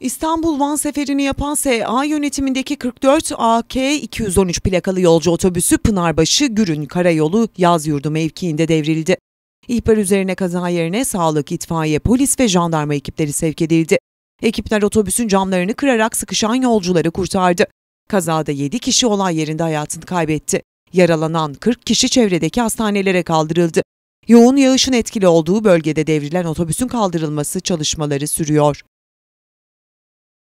İstanbul Van seferini yapan SA yönetimindeki 44 AK 213 plakalı yolcu otobüsü Pınarbaşı Gürün Karayolu Yazyurdu mevkiinde devrildi. İhbar üzerine kaza yerine sağlık, itfaiye, polis ve jandarma ekipleri sevk edildi. Ekipler otobüsün camlarını kırarak sıkışan yolcuları kurtardı. Kazada 7 kişi olay yerinde hayatını kaybetti. Yaralanan 40 kişi çevredeki hastanelere kaldırıldı. Yoğun yağışın etkili olduğu bölgede devrilen otobüsün kaldırılması çalışmaları sürüyor.